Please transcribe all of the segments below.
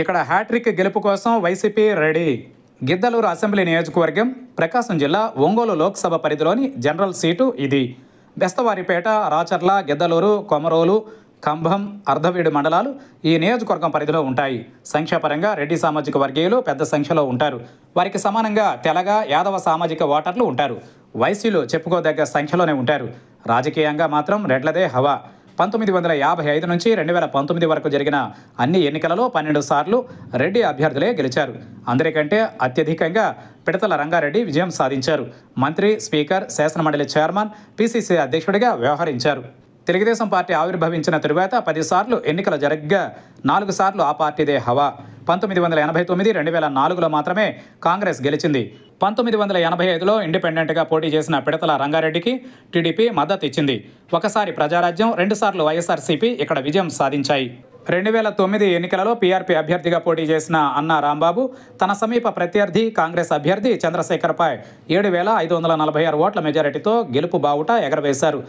ఇక్కడ హ్యాట్రిక్ గెలుపు కోసం వైసీపీ రెడీ గిద్దలూరు అసెంబ్లీ నియోజకవర్గం ప్రకాశం జిల్లా ఒంగోలు లోక్సభ పరిధిలోని జనరల్ సీటు ఇది బెస్తవారిపేట రాచర్ల గిద్దలూరు కొమరోలు కంభం అర్ధవీడు మండలాలు ఈ నియోజకవర్గం పరిధిలో ఉంటాయి సంఖ్యాపరంగా రెడ్డి సామాజిక వర్గీయులు పెద్ద సంఖ్యలో ఉంటారు వారికి సమానంగా తెలగ యాదవ సామాజిక ఓటర్లు ఉంటారు వైసీలు చెప్పుకోదగ్గ సంఖ్యలోనే ఉంటారు రాజకీయంగా మాత్రం రెడ్లదే హవా పంతొమ్మిది వందల యాభై ఐదు నుంచి రెండు వేల పంతొమ్మిది వరకు జరిగిన అన్ని ఎన్నికలలో పన్నెండు సార్లు రెడ్డి అభ్యర్థులే గెలిచారు అందరికంటే అత్యధికంగా పిడతల రంగారెడ్డి విజయం సాధించారు మంత్రి స్పీకర్ శాసనమండలి చైర్మన్ పిసిసి అధ్యక్షుడిగా వ్యవహరించారు తెలుగుదేశం పార్టీ ఆవిర్భవించిన తరువాత పదిసార్లు ఎన్నికలు జరగ్గా నాలుగు సార్లు ఆ పార్టీదే హవా పంతొమ్మిది వందల ఎనభై తొమ్మిది రెండు వేల నాలుగులో మాత్రమే కాంగ్రెస్ గెలిచింది పంతొమ్మిది వందల ఎనభై ఐదులో ఇండిపెండెంట్గా పోటీ చేసిన పిడతల రంగారెడ్డికి టీడీపీ మద్దతు ఇచ్చింది ఒకసారి ప్రజారాజ్యం రెండుసార్లు వైఎస్ఆర్సీపీ ఇక్కడ విజయం సాధించాయి రెండు వేల తొమ్మిది ఎన్నికలలో పీఆర్పీ అభ్యర్థిగా పోటీ చేసిన అన్నా రాంబాబు తన సమీప ప్రత్యర్థి కాంగ్రెస్ అభ్యర్థి చంద్రశేఖర్పై ఏడు వేల ఐదు వందల నలభై ఆరు ఓట్ల మెజారిటీతో గెలుపు బావుట ఎగరవేశారు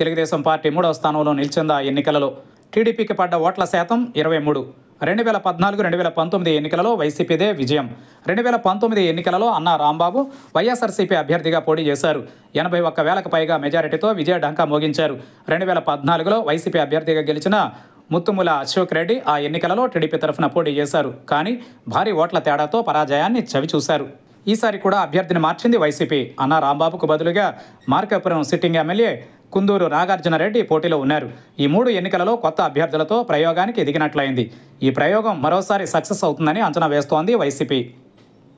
తెలుగుదేశం పార్టీ మూడవ స్థానంలో నిలిచిందా ఎన్నికలలో టీడీపీకి పడ్డ ఓట్ల శాతం ఇరవై మూడు రెండు వేల పద్నాలుగు రెండు వేల పంతొమ్మిది ఎన్నికలలో వైసీపీదే విజయం రెండు వేల పంతొమ్మిది ఎన్నికలలో అన్న రాంబాబు వైఎస్ఆర్సీపీ అభ్యర్థిగా పోటీ చేశారు ఎనభై ఒక్క వేలకు పైగా మెజారిటీతో విజయ ఢంకా మోగించారు రెండు వేల పద్నాలుగులో వైసీపీ అభ్యర్థిగా గెలిచిన ముత్తుముల అశోక్ రెడ్డి ఆ ఎన్నికలలో టీడీపీ తరఫున పోటీ చేశారు కానీ భారీ ఓట్ల తేడాతో పరాజయాన్ని చవిచూశారు ఈసారి కూడా అభ్యర్థిని మార్చింది వైసీపీ అన్న రాంబాబుకు బదులుగా మార్కాపురం సిట్టింగ్ ఎమ్మెల్యే కుందూరు నాగార్జున రెడ్డి పోటీలో ఉన్నారు ఈ మూడు ఎన్నికలలో కొత్త అభ్యర్థులతో ప్రయోగానికి ఎదిగినట్లయింది ఈ ప్రయోగం మరోసారి సక్సెస్ అవుతుందని అంచనా వేస్తోంది వైసీపీ